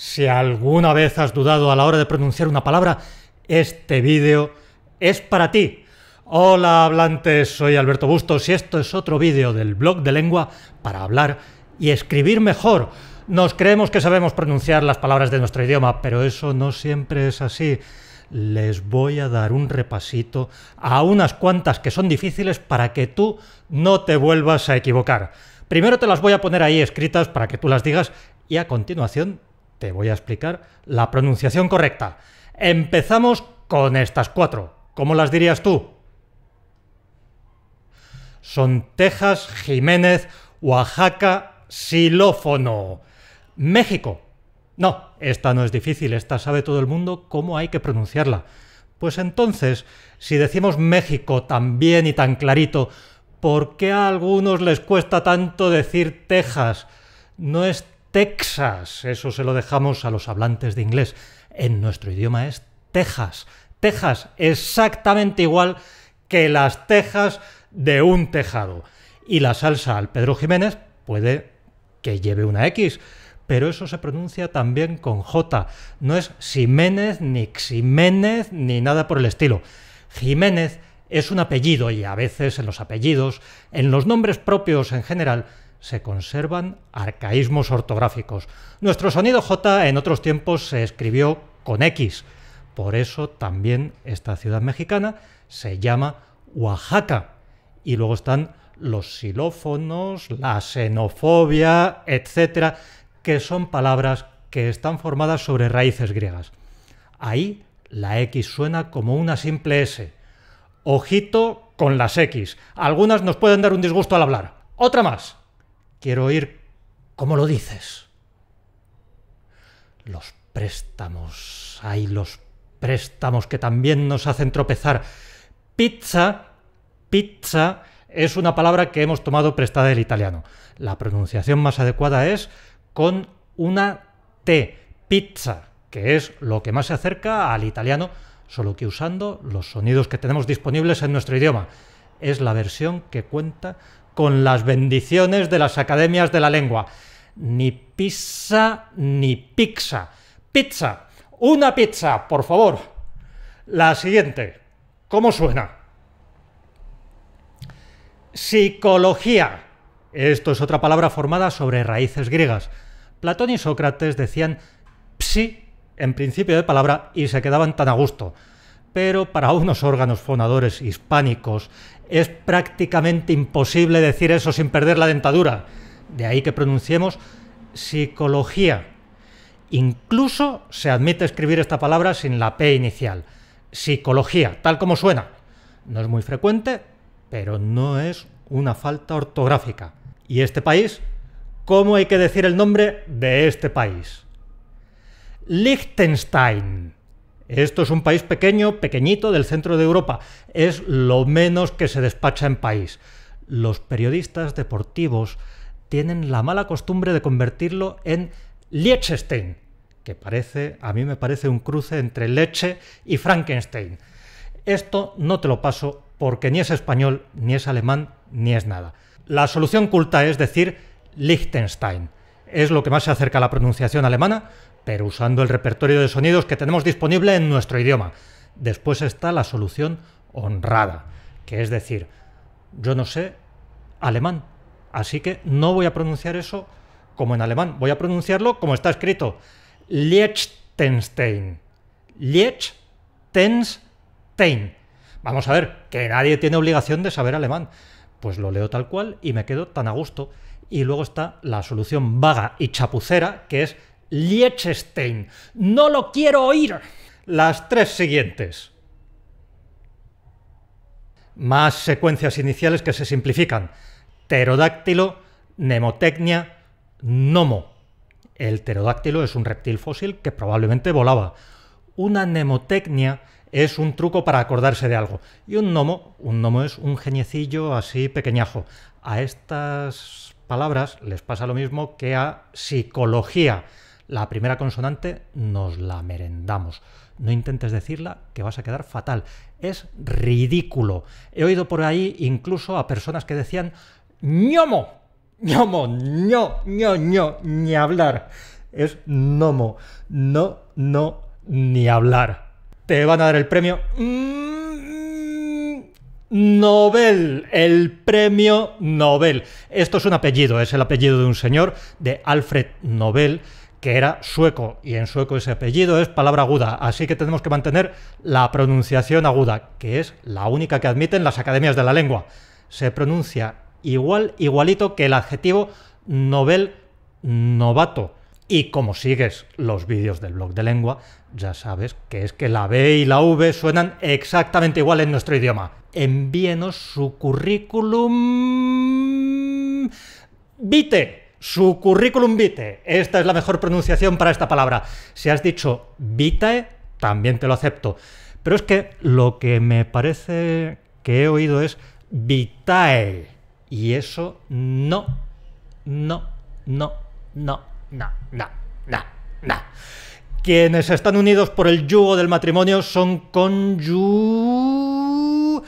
Si alguna vez has dudado a la hora de pronunciar una palabra, este vídeo es para ti. Hola hablantes, soy Alberto Bustos y esto es otro vídeo del blog de lengua para hablar y escribir mejor. Nos creemos que sabemos pronunciar las palabras de nuestro idioma, pero eso no siempre es así. Les voy a dar un repasito a unas cuantas que son difíciles para que tú no te vuelvas a equivocar. Primero te las voy a poner ahí escritas para que tú las digas y a continuación te voy a explicar la pronunciación correcta. Empezamos con estas cuatro. ¿Cómo las dirías tú? Son Texas, Jiménez, Oaxaca, xilófono. México. No, esta no es difícil, esta sabe todo el mundo cómo hay que pronunciarla. Pues entonces, si decimos México tan bien y tan clarito, ¿por qué a algunos les cuesta tanto decir Texas? No es Texas. Eso se lo dejamos a los hablantes de inglés. En nuestro idioma es Texas. Texas, exactamente igual que las tejas de un tejado. Y la salsa al Pedro Jiménez puede que lleve una X, pero eso se pronuncia también con J. No es Jiménez, ni Ximénez, ni nada por el estilo. Jiménez es un apellido y a veces en los apellidos, en los nombres propios en general, se conservan arcaísmos ortográficos. Nuestro sonido J en otros tiempos se escribió con X. Por eso también esta ciudad mexicana se llama Oaxaca. Y luego están los xilófonos, la xenofobia, etcétera, que son palabras que están formadas sobre raíces griegas. Ahí la X suena como una simple S. Ojito con las X. Algunas nos pueden dar un disgusto al hablar. Otra más. Quiero oír cómo lo dices. Los préstamos, ay, los préstamos que también nos hacen tropezar. Pizza, pizza es una palabra que hemos tomado prestada del italiano. La pronunciación más adecuada es con una T, pizza, que es lo que más se acerca al italiano, solo que usando los sonidos que tenemos disponibles en nuestro idioma. Es la versión que cuenta con las bendiciones de las academias de la lengua. Ni pizza ni pizza. Pizza. Una pizza, por favor. La siguiente. ¿Cómo suena? Psicología. Esto es otra palabra formada sobre raíces griegas. Platón y Sócrates decían psi en principio de palabra y se quedaban tan a gusto. Pero para unos órganos fonadores hispánicos es prácticamente imposible decir eso sin perder la dentadura. De ahí que pronunciemos psicología. Incluso se admite escribir esta palabra sin la P inicial. Psicología, tal como suena. No es muy frecuente, pero no es una falta ortográfica. ¿Y este país? ¿Cómo hay que decir el nombre de este país? Liechtenstein. Esto es un país pequeño, pequeñito, del centro de Europa. Es lo menos que se despacha en país. Los periodistas deportivos tienen la mala costumbre de convertirlo en Liechtenstein, que parece, a mí me parece un cruce entre leche y Frankenstein. Esto no te lo paso porque ni es español, ni es alemán, ni es nada. La solución culta es decir Liechtenstein. Es lo que más se acerca a la pronunciación alemana, usando el repertorio de sonidos que tenemos disponible en nuestro idioma. Después está la solución honrada, que es decir, yo no sé alemán, así que no voy a pronunciar eso como en alemán, voy a pronunciarlo como está escrito. Liechtenstein. Liechtenstein. Vamos a ver, que nadie tiene obligación de saber alemán. Pues lo leo tal cual y me quedo tan a gusto. Y luego está la solución vaga y chapucera, que es Liechtenstein. No lo quiero oír. Las tres siguientes. Más secuencias iniciales que se simplifican. Pterodáctilo, nemotecnia, gnomo. El pterodáctilo es un reptil fósil que probablemente volaba. Una nemotecnia es un truco para acordarse de algo. Y un gnomo, un gnomo es un geniecillo así pequeñajo. A estas palabras les pasa lo mismo que a psicología. La primera consonante nos la merendamos. No intentes decirla que vas a quedar fatal. Es ridículo. He oído por ahí incluso a personas que decían ñomo, ñomo, ño, ño, ño, ni hablar. Es nomo, no, no, ni hablar. Te van a dar el premio mm, Nobel, el premio Nobel. Esto es un apellido, es el apellido de un señor, de Alfred Nobel, que era sueco, y en sueco ese apellido es palabra aguda, así que tenemos que mantener la pronunciación aguda, que es la única que admiten las academias de la lengua. Se pronuncia igual, igualito que el adjetivo novel novato. Y como sigues los vídeos del blog de lengua, ya sabes que es que la B y la V suenan exactamente igual en nuestro idioma. Envíenos su currículum vite su currículum vitae. Esta es la mejor pronunciación para esta palabra. Si has dicho vitae, también te lo acepto. Pero es que lo que me parece que he oído es vitae. Y eso no, no, no, no, no, no, no, no. Quienes están unidos por el yugo del matrimonio son conyu...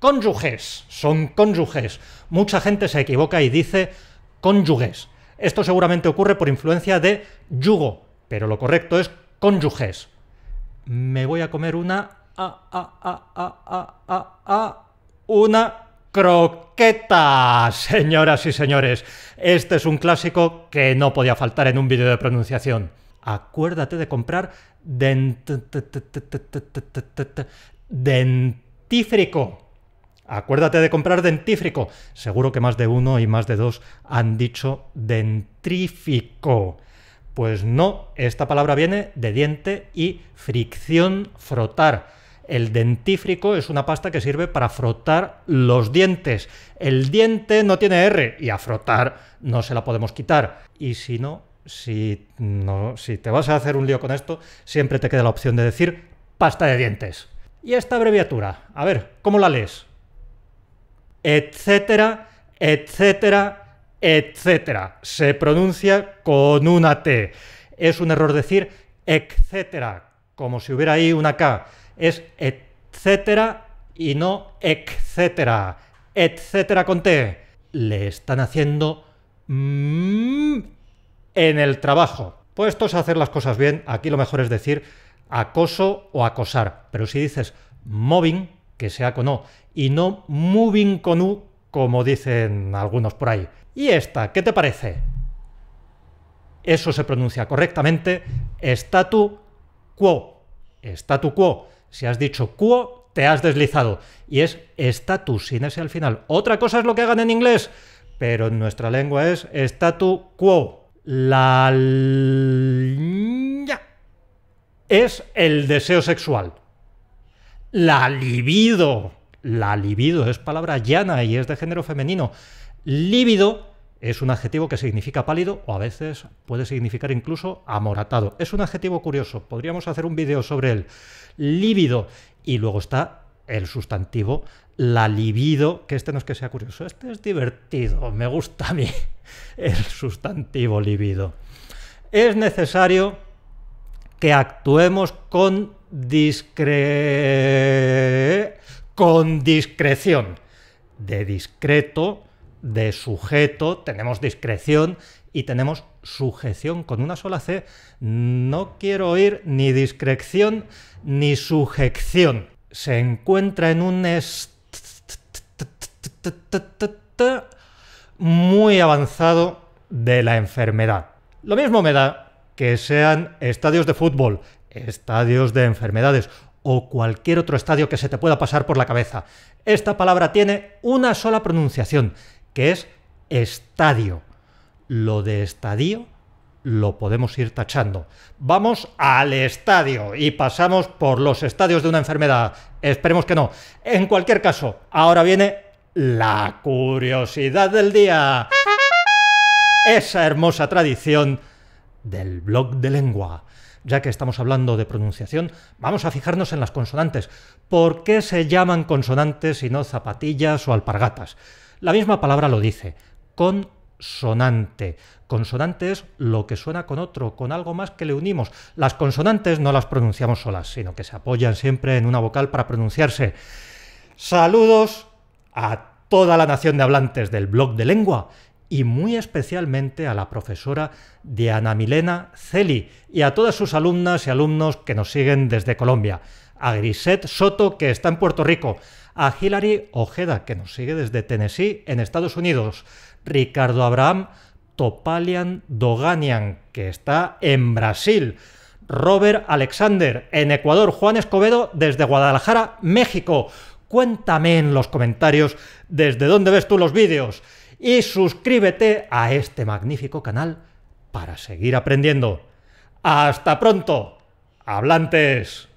cónyuges. Son cónyuges. Mucha gente se equivoca y dice cónyuges. Esto seguramente ocurre por influencia de yugo, pero lo correcto es cónyuges. Me voy a comer una... A, a, a, una croqueta, señoras y señores. Este es un clásico que no podía faltar en un vídeo de pronunciación. Acuérdate de comprar dentífrico. Acuérdate de comprar dentífrico. Seguro que más de uno y más de dos han dicho dentrífico. Pues no, esta palabra viene de diente y fricción, frotar. El dentífrico es una pasta que sirve para frotar los dientes. El diente no tiene R y a frotar no se la podemos quitar. Y si no, si, no, si te vas a hacer un lío con esto, siempre te queda la opción de decir pasta de dientes. Y esta abreviatura, a ver, ¿cómo la lees? etcétera, etcétera, etcétera. Se pronuncia con una T. Es un error decir etcétera, como si hubiera ahí una K. Es etcétera y no etcétera. Etcétera con T. Le están haciendo mm en el trabajo. Puestos a hacer las cosas bien, aquí lo mejor es decir acoso o acosar. Pero si dices mobbing, que sea con O, y no moving con U, como dicen algunos por ahí. ¿Y esta? ¿Qué te parece? Eso se pronuncia correctamente, statu quo. Statu quo. Si has dicho quo, te has deslizado. Y es status sin ese al final. Otra cosa es lo que hagan en inglés, pero en nuestra lengua es statu quo. La es el deseo sexual la libido. La libido es palabra llana y es de género femenino. Líbido es un adjetivo que significa pálido o a veces puede significar incluso amoratado. Es un adjetivo curioso, podríamos hacer un vídeo sobre él. Líbido. Y luego está el sustantivo, la libido, que este no es que sea curioso, este es divertido, me gusta a mí el sustantivo libido. Es necesario que actuemos con, discre... con discreción. De discreto, de sujeto, tenemos discreción y tenemos sujeción con una sola C. No quiero oír ni discreción ni sujeción. Se encuentra en un muy avanzado de la enfermedad. Lo mismo me da que sean estadios de fútbol, estadios de enfermedades o cualquier otro estadio que se te pueda pasar por la cabeza. Esta palabra tiene una sola pronunciación, que es estadio. Lo de estadio lo podemos ir tachando. Vamos al estadio y pasamos por los estadios de una enfermedad. Esperemos que no. En cualquier caso, ahora viene la curiosidad del día. Esa hermosa tradición del blog de lengua. Ya que estamos hablando de pronunciación, vamos a fijarnos en las consonantes. ¿Por qué se llaman consonantes y no zapatillas o alpargatas? La misma palabra lo dice, consonante. Consonante es lo que suena con otro, con algo más que le unimos. Las consonantes no las pronunciamos solas, sino que se apoyan siempre en una vocal para pronunciarse. Saludos a toda la nación de hablantes del blog de lengua y muy especialmente a la profesora Diana Milena Celi y a todas sus alumnas y alumnos que nos siguen desde Colombia, a Grisette Soto que está en Puerto Rico, a Hilary Ojeda que nos sigue desde Tennessee en Estados Unidos, Ricardo Abraham Topalian Doganian que está en Brasil, Robert Alexander en Ecuador, Juan Escobedo desde Guadalajara, México. Cuéntame en los comentarios desde dónde ves tú los vídeos y suscríbete a este magnífico canal para seguir aprendiendo. ¡Hasta pronto, hablantes!